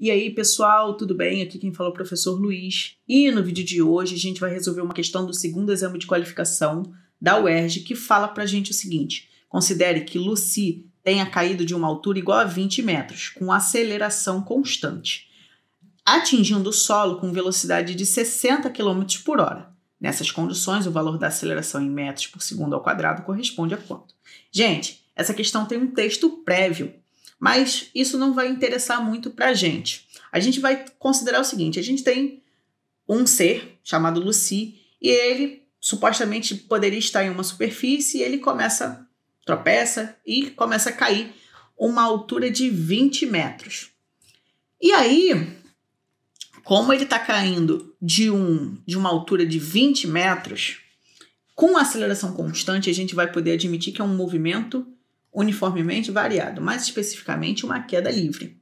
E aí, pessoal, tudo bem? Aqui quem fala é o professor Luiz. E no vídeo de hoje a gente vai resolver uma questão do segundo exame de qualificação da UERJ que fala pra gente o seguinte: considere que Lucy tenha caído de uma altura igual a 20 metros, com aceleração constante, atingindo o solo com velocidade de 60 km por hora. Nessas condições, o valor da aceleração em metros por segundo ao quadrado corresponde a quanto? Gente, essa questão tem um texto prévio mas isso não vai interessar muito para a gente. A gente vai considerar o seguinte: a gente tem um ser chamado Lucy e ele supostamente poderia estar em uma superfície e ele começa, tropeça e começa a cair uma altura de 20 metros. E aí, como ele está caindo de, um, de uma altura de 20 metros, com aceleração constante, a gente vai poder admitir que é um movimento uniformemente variado, mais especificamente uma queda livre.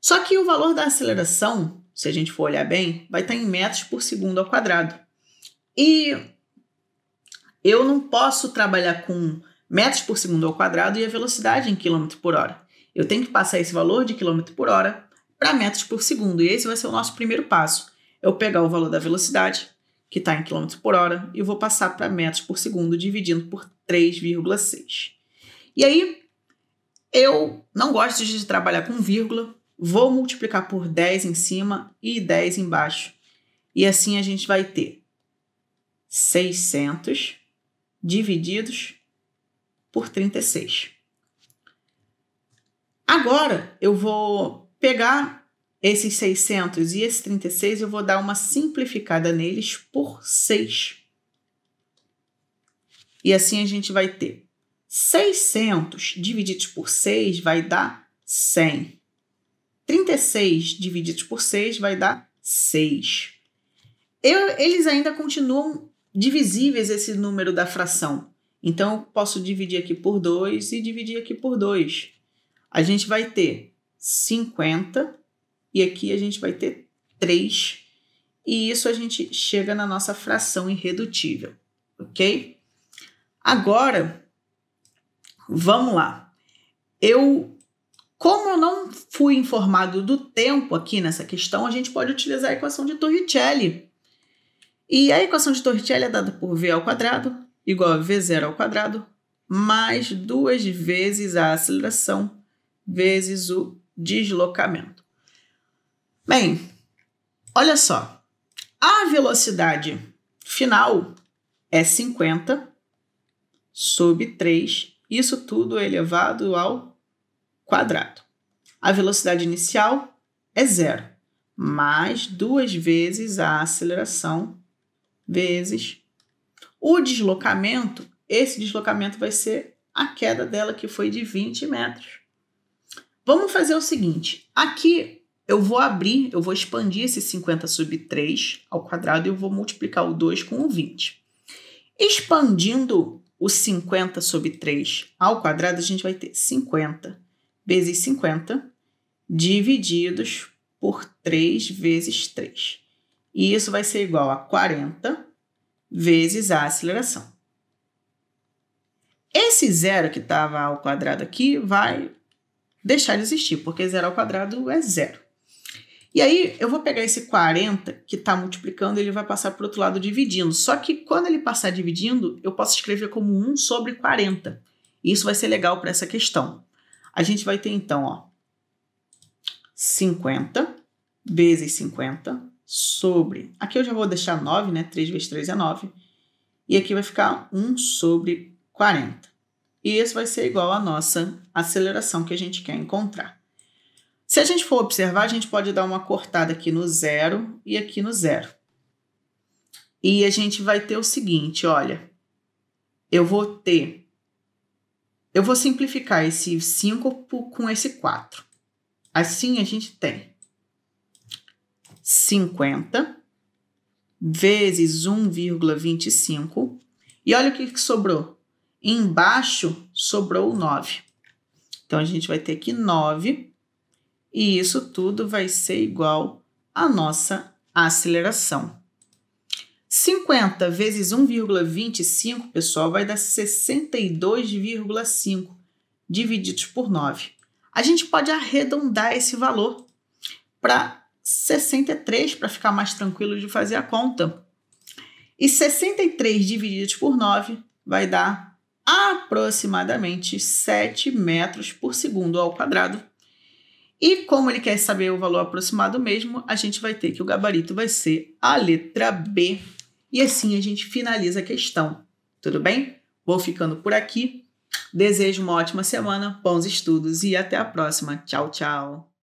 Só que o valor da aceleração, se a gente for olhar bem, vai estar em metros por segundo ao quadrado. E eu não posso trabalhar com metros por segundo ao quadrado e a velocidade em quilômetro por hora. Eu tenho que passar esse valor de quilômetro por hora para metros por segundo. E esse vai ser o nosso primeiro passo. Eu pegar o valor da velocidade, que está em quilômetros por hora, e vou passar para metros por segundo, dividindo por 3,6. E aí, eu não gosto de trabalhar com vírgula, vou multiplicar por 10 em cima e 10 embaixo. E assim a gente vai ter 600 divididos por 36. Agora eu vou pegar esses 600 e esse 36, eu vou dar uma simplificada neles por 6. E assim a gente vai ter 600 divididos por 6 vai dar 100. 36 divididos por 6 vai dar 6. Eu, eles ainda continuam divisíveis esse número da fração. Então, eu posso dividir aqui por 2 e dividir aqui por 2. A gente vai ter 50 e aqui a gente vai ter 3. E isso a gente chega na nossa fração irredutível, ok? Agora, Vamos lá. Eu, como eu não fui informado do tempo aqui nessa questão, a gente pode utilizar a equação de Torricelli. E a equação de Torricelli é dada por v ao quadrado igual a v zero ao quadrado mais duas vezes a aceleração vezes o deslocamento. Bem, olha só. A velocidade final é 50 sobre 3 isso tudo é elevado ao quadrado. A velocidade inicial é zero, mais duas vezes a aceleração vezes o deslocamento. Esse deslocamento vai ser a queda dela, que foi de 20 metros. Vamos fazer o seguinte: aqui eu vou abrir, eu vou expandir esse 50 sub 3 ao quadrado e eu vou multiplicar o 2 com o 20. Expandindo o 50 sobre 3 ao quadrado, a gente vai ter 50 vezes 50 divididos por 3 vezes 3. E isso vai ser igual a 40 vezes a aceleração. Esse zero que estava ao quadrado aqui vai deixar de existir, porque zero ao quadrado é zero. E aí eu vou pegar esse 40 que está multiplicando, ele vai passar para o outro lado dividindo. Só que quando ele passar dividindo, eu posso escrever como 1 sobre 40. Isso vai ser legal para essa questão. A gente vai ter então, ó, 50 vezes 50 sobre. Aqui eu já vou deixar 9, né? 3 vezes 3 é 9. E aqui vai ficar 1 sobre 40. E isso vai ser igual à nossa aceleração que a gente quer encontrar. Se a gente for observar, a gente pode dar uma cortada aqui no zero e aqui no zero. E a gente vai ter o seguinte, olha, eu vou ter, eu vou simplificar esse 5 com esse 4. Assim a gente tem 50 vezes 1,25. E olha o que, que sobrou. Embaixo sobrou 9. Então a gente vai ter aqui 9 e isso tudo vai ser igual à nossa aceleração. 50 vezes 1,25, pessoal, vai dar 62,5 divididos por 9. A gente pode arredondar esse valor para 63 para ficar mais tranquilo de fazer a conta. E 63 divididos por 9 vai dar aproximadamente 7 metros por segundo ao quadrado, e como ele quer saber o valor aproximado mesmo, a gente vai ter que o gabarito vai ser a letra B. E assim a gente finaliza a questão. Tudo bem? Vou ficando por aqui. Desejo uma ótima semana, bons estudos e até a próxima. Tchau, tchau.